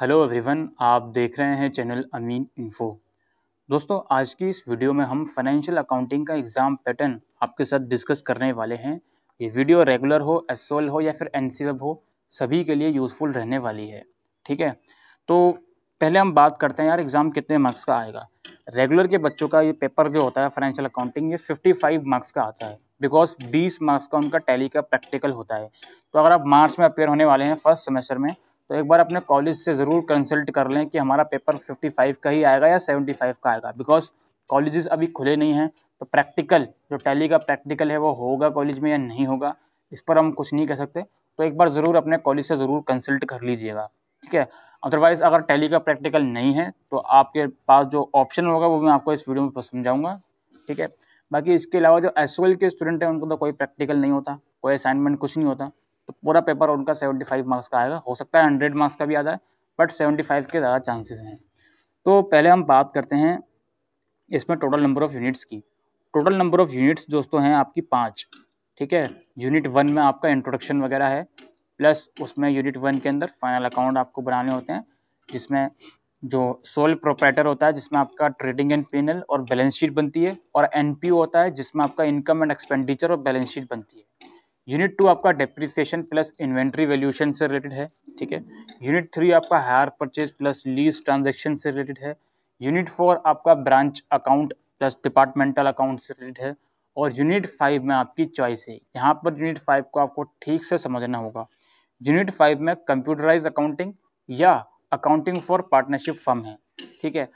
hello everyone आप देख रहे हैं चैनल अमीन इन्फो दोस्तों आज की इस वीडियो में हम फाइनेंशियल अकाउंटिंग का एग्ज़ाम पैटर्न आपके साथ डिस्कस करने वाले हैं ये वीडियो रेगुलर हो एस हो या फिर एन हो सभी के लिए यूज़फुल रहने वाली है ठीक है तो पहले हम बात करते हैं यार एग्ज़ाम कितने मार्क्स का आएगा रेगुलर के बच्चों का ये पेपर जो होता है फाइनेंशियल अकाउंटिंग ये फिफ्टी मार्क्स का आता है बिकॉज बीस मार्क्स का उनका टैली का प्रैक्टिकल होता है तो अगर आप मार्च में अपेयर होने वाले हैं फर्स्ट सेमेस्टर में तो एक बार अपने कॉलेज से ज़रूर कंसल्ट कर लें कि हमारा पेपर 55 का ही आएगा या 75 का आएगा बिकॉज कॉलेजेस अभी खुले नहीं हैं तो प्रैक्टिकल जो टैली का प्रैक्टिकल है वो होगा कॉलेज में या नहीं होगा इस पर हम कुछ नहीं कह सकते तो एक बार ज़रूर अपने कॉलेज से ज़रूर कंसल्ट कर लीजिएगा ठीक है अदरवाइज़ अगर टैली का प्रैक्टिकल नहीं है तो आपके पास जो ऑप्शन होगा वो मैं आपको इस वीडियो में समझाऊँगा ठीक है बाकी इसके अलावा जो एस के स्टूडेंट हैं उनको तो कोई प्रैक्टिकल नहीं होता कोई असाइनमेंट कुछ नहीं होता तो पूरा पेपर उनका सेवेंटी फाइव मार्क्स का आएगा हो सकता है हंड्रेड मार्क्स का भी आ जाए बट सेवेंटी फाइव के ज़्यादा चांसेस हैं तो पहले हम बात करते हैं इसमें टोटल नंबर ऑफ़ यूनिट्स की टोटल नंबर ऑफ़ यूनिट्स दोस्तों हैं आपकी पाँच ठीक है यूनिट वन में आपका इंट्रोडक्शन वगैरह है प्लस उसमें यूनिट वन के अंदर फाइनल अकाउंट आपको बनाने होते हैं जिसमें जो सोल प्रोपराइटर होता है जिसमें आपका ट्रेडिंग एंड पेनल और बैलेंस शीट बनती है और एनपीओ होता है जिसमें आपका इनकम एंड एक्सपेंडिचर और बैलेंस शीट बनती है यूनिट टू आपका डेप्रिसिएशन प्लस इन्वेंट्री वैल्यूशन से रिलेटेड है ठीक है यूनिट थ्री आपका hire purchase plus lease transaction से रिलेटेड है यूनिट फोर आपका branch account plus departmental account से रिलेटेड है और यूनिट फाइव में आपकी चॉइस है यहाँ पर यूनिट फाइव को आपको ठीक से समझना होगा यूनिट फाइव में कंप्यूटराइज अकाउंटिंग या अकाउंटिंग फॉर पार्टनरशिप फर्म है ठीक है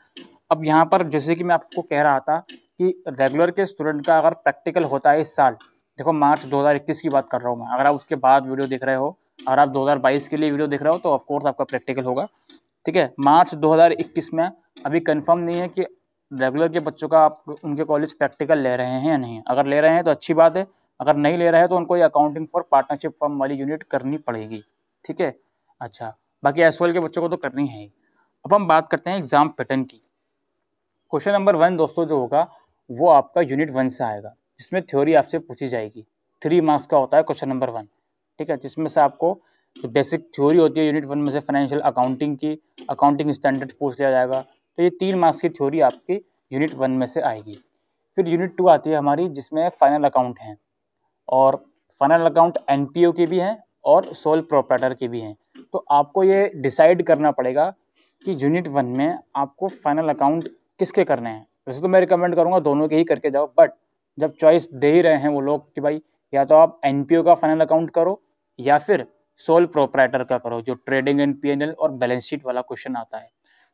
अब यहाँ पर जैसे कि मैं आपको कह रहा था कि रेगुलर के स्टूडेंट का अगर प्रैक्टिकल होता है इस साल देखो मार्च 2021 की बात कर रहा हूँ मैं अगर आप उसके बाद वीडियो देख रहे हो अगर आप 2022 के लिए वीडियो देख रहे हो तो ऑफकोर्स आपका प्रैक्टिकल होगा ठीक है मार्च 2021 में अभी कंफर्म नहीं है कि रेगुलर के बच्चों का आप उनके कॉलेज प्रैक्टिकल ले रहे हैं या नहीं अगर ले रहे हैं तो अच्छी बात है अगर नहीं ले रहे हैं तो उनको ये अकाउंटिंग फॉर पार्टनरशिप फॉर्म वाली यूनिट करनी पड़ेगी ठीक है अच्छा बाकी एस के बच्चों को तो करनी है अब हम बात करते हैं एग्ज़ाम पैटर्न की क्वेश्चन नंबर वन दोस्तों जो होगा वो आपका यूनिट वन से आएगा जिसमें थ्योरी आपसे पूछी जाएगी थ्री मार्क्स का होता है क्वेश्चन नंबर वन ठीक है जिसमें से आपको तो बेसिक थ्योरी होती है यूनिट वन में से फाइनेंशियल अकाउंटिंग की अकाउंटिंग स्टैंडर्ड पूछ लिया जाएगा तो ये तीन मार्क्स की थ्योरी आपकी यूनिट वन में से आएगी फिर यूनिट टू आती है हमारी जिसमें फाइनल अकाउंट हैं और फाइनल अकाउंट एन के भी हैं और सोल प्रोपराइटर की भी हैं तो आपको ये डिसाइड करना पड़ेगा कि यूनिट वन में आपको फाइनल अकाउंट किसके करने हैं वैसे तो मैं रिकमेंड करूँगा दोनों के ही करके जाओ बट जब चॉइस दे ही रहे हैं वो लोग कि भाई या तो आप एन का फाइनल अकाउंट करो या फिर सोल प्रोपराइटर का करो जो ट्रेडिंग एंड पी और बैलेंस शीट वाला क्वेश्चन आता है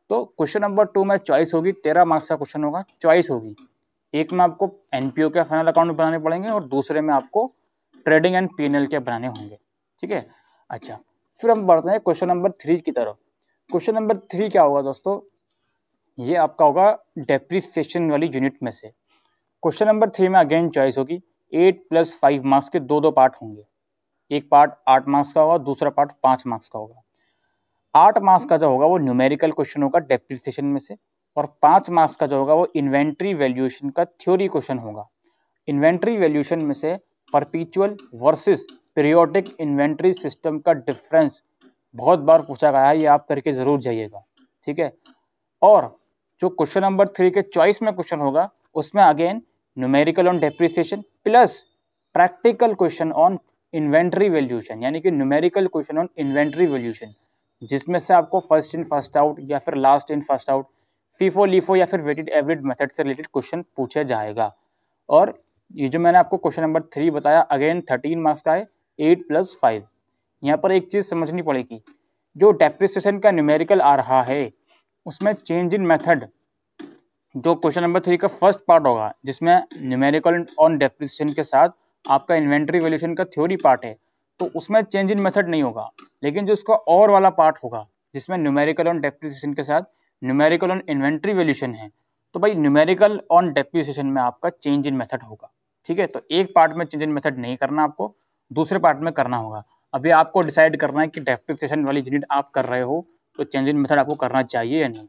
तो क्वेश्चन नंबर टू में चॉइस होगी तेरह मार्क्स का क्वेश्चन होगा चॉइस होगी एक में आपको एन के फाइनल अकाउंट बनाने पड़ेंगे और दूसरे में आपको ट्रेडिंग एंड पी के बनाने होंगे ठीक है अच्छा फिर हम बढ़ते हैं क्वेश्चन नंबर थ्री की तरफ क्वेश्चन नंबर थ्री क्या होगा दोस्तों ये आपका होगा डेप्रिसिएशन वाली यूनिट में से क्वेश्चन नंबर थ्री में अगेन चॉइस होगी एट प्लस फाइव मार्क्स के दो दो पार्ट होंगे एक पार्ट आठ मार्क्स का होगा दूसरा पार्ट पाँच मार्क्स का होगा आठ मार्क्स का जो होगा वो न्यूमेरिकल क्वेश्चन होगा डेप्रिसिएशन में से और पाँच मार्क्स का जो होगा वो इन्वेंट्री वैल्यूएशन का थ्योरी क्वेश्चन होगा इन्वेंट्री वैल्यूएशन में से perpetual versus periodic inventory system का डिफरेंस बहुत बार पूछा गया है ये आप करके ज़रूर जाइएगा ठीक है और जो क्वेश्चन नंबर थ्री के चॉइस में क्वेश्चन होगा उसमें again numerical on depreciation plus practical question on inventory valuation यानी कि numerical question on inventory valuation जिसमें से आपको फर्स्ट इन फर्स्ट आउट या फिर last in first out FIFO LIFO या फिर वेटेड एवरेज मेथड से रिलेटेड क्वेश्चन पूछा जाएगा और ये जो मैंने आपको क्वेश्चन नंबर थ्री बताया अगेन थर्टीन मार्क्स का है एट प्लस फाइव यहाँ पर एक चीज़ समझनी पड़ेगी जो डेप्रिसिएशन का न्यूमेरिकल आ रहा है उसमें चेंज इन मेथड जो क्वेश्चन नंबर थ्री का फर्स्ट पार्ट होगा जिसमें न्यूमेरिकल ऑन डेप्रिसिएशन के साथ आपका इन्वेंट्री वैल्यूशन का थ्योरी पार्ट है तो उसमें चेंज इन मेथड नहीं होगा लेकिन जो उसका और वाला पार्ट होगा जिसमें न्यूमेरिकल ऑन डेप्रिसिएशन के साथ न्यूमेरिकल ऑन इन्वेंट्री वैल्यूशन है तो भाई न्यूमेरिकल ऑन डेप्रिसिएशन में आपका चेंज इन मेथड होगा ठीक है तो एक पार्ट में चेंज इन मेथड नहीं करना आपको दूसरे पार्ट में करना होगा अभी आपको डिसाइड करना है कि डेप्रिसिएशन वाली यूनिट आप कर रहे हो तो चेंज इन मेथड आपको करना चाहिए या नहीं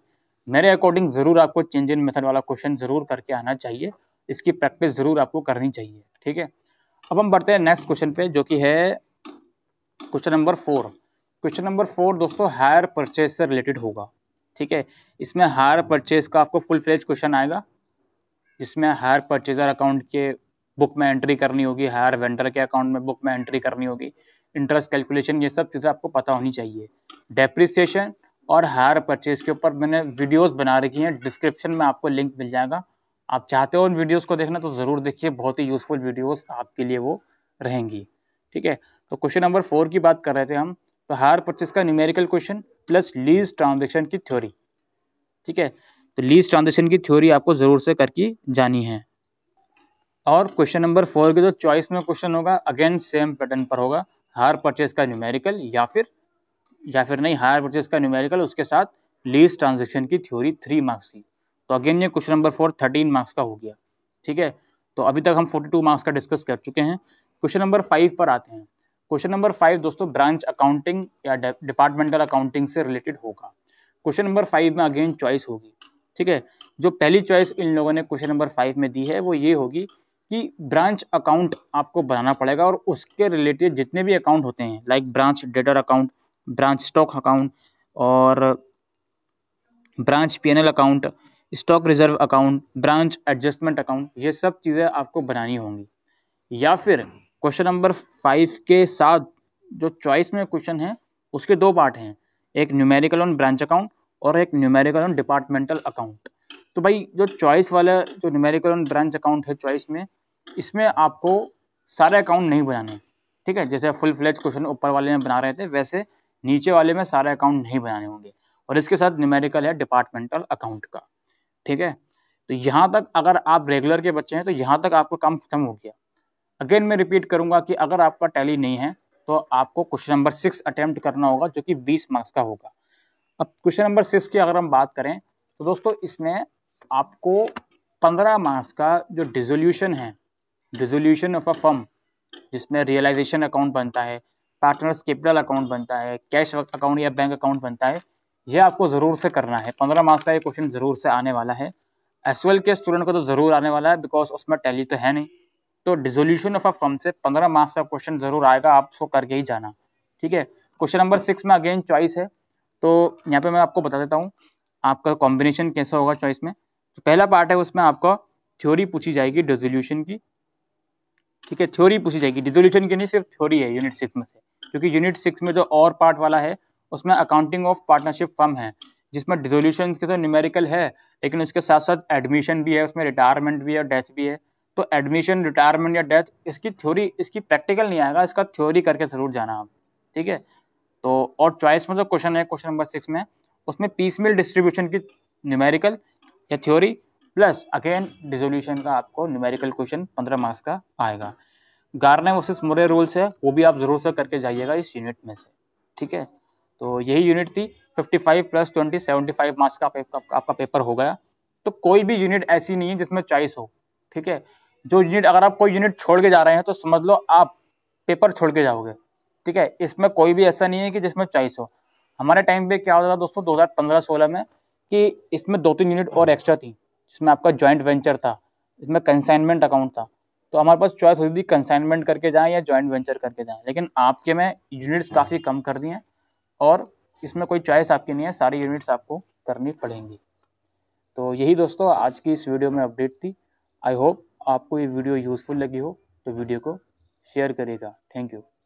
मेरे अकॉर्डिंग ज़रूर आपको चेंज इन मेथड वाला क्वेश्चन ज़रूर करके आना चाहिए इसकी प्रैक्टिस ज़रूर आपको करनी चाहिए ठीक है अब हम बढ़ते हैं नेक्स्ट क्वेश्चन पे जो कि है question number four question number four दोस्तों हायर परचेज से रिलेटेड होगा ठीक है इसमें हायर परचेज का आपको फुल फ्लेज क्वेश्चन आएगा जिसमें हायर परचेजर अकाउंट के बुक में एंट्री करनी होगी हायर वेंडर के अकाउंट में बुक में एंट्री करनी होगी इंटरेस्ट कैलकुलेशन ये सब चीज़ें आपको पता होनी चाहिए डेप्रिसिएशन और हायर परचेज के ऊपर मैंने वीडियोस बना रखी हैं डिस्क्रिप्शन में आपको लिंक मिल जाएगा आप चाहते हो उन वीडियोस को देखना तो ज़रूर देखिए बहुत ही यूज़फुल वीडियोस आपके लिए वो रहेंगी ठीक है तो क्वेश्चन नंबर फोर की बात कर रहे थे हम तो हायर परचेज का numerical question plus lease transaction की थ्योरी ठीक है तो लीज ट्रांजेक्शन की थ्योरी आपको ज़रूर से करके जानी है और क्वेश्चन नंबर फोर के जो चॉइस में क्वेश्चन होगा अगेन सेम पैटर्न पर होगा हायर परचेज का न्यूमेरिकल या फिर या फिर नहीं हायर परचेज का न्यूमेरिकल उसके साथ लीज ट्रांजेक्शन की थ्योरी थ्री मार्क्स की तो अगेन ये question number four thirteen marks का हो गया ठीक है तो अभी तक हम फोर्टी टू मार्क्स का डिस्कस कर चुके हैं क्वेश्चन नंबर फाइव पर आते हैं क्वेश्चन नंबर फाइव दोस्तों ब्रांच अकाउंटिंग या डिपार्टमेंटल अकाउंटिंग से रिलेटेड होगा क्वेश्चन नंबर फाइव में अगेन चॉइस होगी ठीक है जो पहली चॉइस इन लोगों ने क्वेश्चन नंबर फाइव में दी है वो ये होगी कि ब्रांच अकाउंट आपको बनाना पड़ेगा और उसके रिलेटेड जितने भी अकाउंट होते हैं like branch debtor account branch stock account और branch PNL account stock reserve account branch adjustment account ये सब चीज़ें आपको बनानी होंगी या फिर क्वेश्चन नंबर फाइव के साथ जो चॉइस में क्वेश्चन है उसके दो पार्ट हैं एक न्यूमेरिकल ऑन ब्रांच अकाउंट और एक न्यूमेरिकल ऑन डिपार्टमेंटल अकाउंट तो भाई जो चॉइस वाला जो न्यूमेरिकल ऑन ब्रांच अकाउंट है चॉइस में इसमें आपको सारे अकाउंट नहीं बनाने ठीक है जैसे फुल फ्लेज क्वेश्चन ऊपर वाले में बना रहे थे वैसे नीचे वाले में सारे अकाउंट नहीं बनाने होंगे और इसके साथ न्यूमेरिकल है डिपार्टमेंटल अकाउंट का ठीक है तो यहाँ तक अगर आप रेगुलर के बच्चे हैं तो यहाँ तक आपका काम खत्म हो गया अगेन मैं रिपीट करूँगा कि अगर आपका टैली नहीं है तो आपको क्वेश्चन नंबर सिक्स अटैम्प्ट करना होगा जो कि बीस मार्क्स का होगा अब क्वेश्चन नंबर सिक्स की अगर हम बात करें तो दोस्तों इसमें आपको पंद्रह मार्क्स का जो डिजोल्यूशन है डिजोल्यूशन ऑफ अ फर्म जिसमें रियलाइजेशन अकाउंट बनता है पार्टनर्स कैपिटल अकाउंट बनता है कैश अकाउंट या बैंक अकाउंट बनता है यह आपको ज़रूर से करना है पंद्रह मार्क्स का ये क्वेश्चन ज़रूर से आने वाला है एस के स्टूडेंट को तो ज़रूर आने वाला है बिकॉज उसमें टैली तो है नहीं तो डिजोल्यूशन ऑफ अ फॉर्म से पंद्रह मार्क्स का क्वेश्चन ज़रूर आएगा आप उसको करके ही जाना ठीक है क्वेश्चन नंबर सिक्स में अगेन चॉइस है तो यहाँ पे मैं आपको बता देता हूँ आपका कॉम्बिनेशन कैसा होगा चॉइस में तो पहला पार्ट है उसमें आपका थ्योरी पूछी जाएगी डिजोल्यूशन की ठीक है थ्योरी पूछी जाएगी डिजोल्यूशन की नहीं सिर्फ थ्योरी है यूनिट सिक्स में से क्योंकि यूनिट सिक्स में जो और पार्ट वाला है उसमें अकाउंटिंग ऑफ पार्टनरशिप फर्म है जिसमें डिजोल्यूशन के तो न्यूमेरिकल है लेकिन उसके साथ साथ एडमिशन भी है उसमें रिटायरमेंट भी है डेथ भी है तो एडमिशन रिटायरमेंट या डेथ इसकी थ्योरी इसकी प्रैक्टिकल नहीं आएगा इसका थ्योरी करके ज़रूर जाना आप ठीक है तो और चॉइस में जो क्वेश्चन है क्वेश्चन नंबर सिक्स में उसमें पीस मिल डिस्ट्रीब्यूशन की न्यूमेरिकल या थ्योरी प्लस अगेन डिजोल्यूशन का आपको न्यूमेरिकल क्वेश्चन पंद्रह मार्क्स का आएगा गार्ने वर्सेस मोरे रूल्स है वो भी आप ज़रूर से करके जाइएगा इस यूनिट में से ठीक है तो यही यूनिट थी 55 प्लस 20 75 मार्क्स का आपका, पेपर हो गया तो कोई भी यूनिट ऐसी नहीं है जिसमें चॉइस हो ठीक है जो यूनिट अगर आप कोई यूनिट छोड़ के जा रहे हैं तो समझ लो आप पेपर छोड़ के जाओगे ठीक है इसमें कोई भी ऐसा नहीं है कि जिसमें चॉइस हो हमारे टाइम पर क्या होता था दोस्तों 2015-16 में कि इसमें दो तीन यूनिट और एक्स्ट्रा थी जिसमें आपका जॉइंट वेंचर था इसमें कंसाइनमेंट अकाउंट था तो हमारे पास चॉइस होती थी कंसाइनमेंट करके जाएँ या जॉइंट वेंचर करके जाएँ लेकिन आपके में यूनिट्स काफ़ी कम कर दिए हैं और इसमें कोई चॉइस आपकी नहीं है सारी यूनिट्स आपको करनी पड़ेंगी तो यही दोस्तों आज की इस वीडियो में अपडेट थी आई होप आपको ये वीडियो यूज़फुल लगी हो तो वीडियो को शेयर करेगा थैंक यू